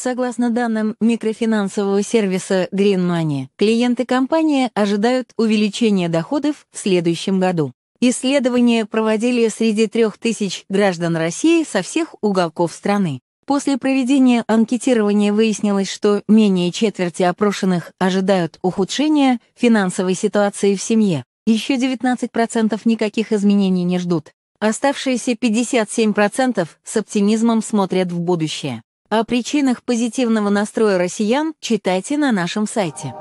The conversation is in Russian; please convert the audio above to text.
Согласно данным микрофинансового сервиса Green Money, клиенты компании ожидают увеличения доходов в следующем году. Исследование проводили среди 3000 граждан России со всех уголков страны. После проведения анкетирования выяснилось, что менее четверти опрошенных ожидают ухудшения финансовой ситуации в семье. Еще 19% никаких изменений не ждут. Оставшиеся 57% с оптимизмом смотрят в будущее. О причинах позитивного настроя россиян читайте на нашем сайте.